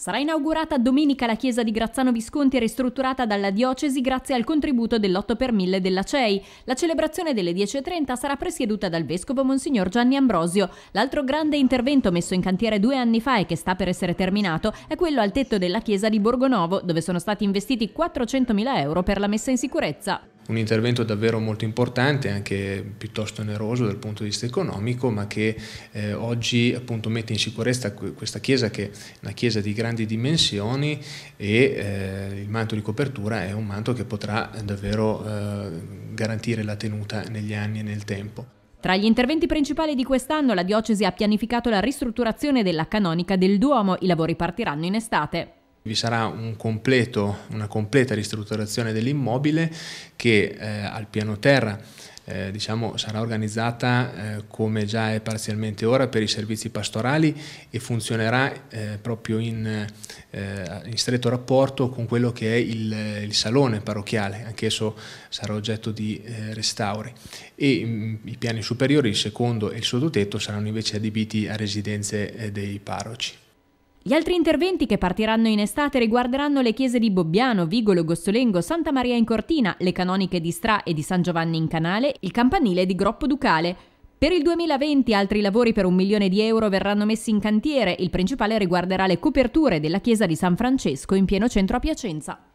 Sarà inaugurata domenica la chiesa di Grazzano Visconti ristrutturata dalla diocesi grazie al contributo dell'8 per 1000 della CEI. La celebrazione delle 10.30 sarà presieduta dal vescovo Monsignor Gianni Ambrosio. L'altro grande intervento messo in cantiere due anni fa e che sta per essere terminato è quello al tetto della chiesa di Borgonovo, dove sono stati investiti 400.000 euro per la messa in sicurezza un intervento davvero molto importante, anche piuttosto oneroso dal punto di vista economico, ma che eh, oggi appunto mette in sicurezza questa chiesa che è una chiesa di grandi dimensioni e eh, il manto di copertura è un manto che potrà davvero eh, garantire la tenuta negli anni e nel tempo. Tra gli interventi principali di quest'anno la diocesi ha pianificato la ristrutturazione della canonica del Duomo, i lavori partiranno in estate vi sarà un completo, una completa ristrutturazione dell'immobile che eh, al piano terra eh, diciamo, sarà organizzata eh, come già è parzialmente ora per i servizi pastorali e funzionerà eh, proprio in, eh, in, stretto rapporto con quello che è il, il salone parrocchiale, anch'esso sarà oggetto di eh, restauri e in, mm, i piani superiori, il secondo e il sottotetto saranno invece adibiti a residenze eh, dei parroci. Gli altri interventi che partiranno in estate riguarderanno le chiese di Bobbiano, Vigolo, Gossolengo, Santa Maria in Cortina, le canoniche di Stra e di San Giovanni in Canale, il campanile di Groppo Ducale. Per il 2020 altri lavori per un milione di euro verranno messi in cantiere, il principale riguarderà le coperture della chiesa di San Francesco in pieno centro a Piacenza.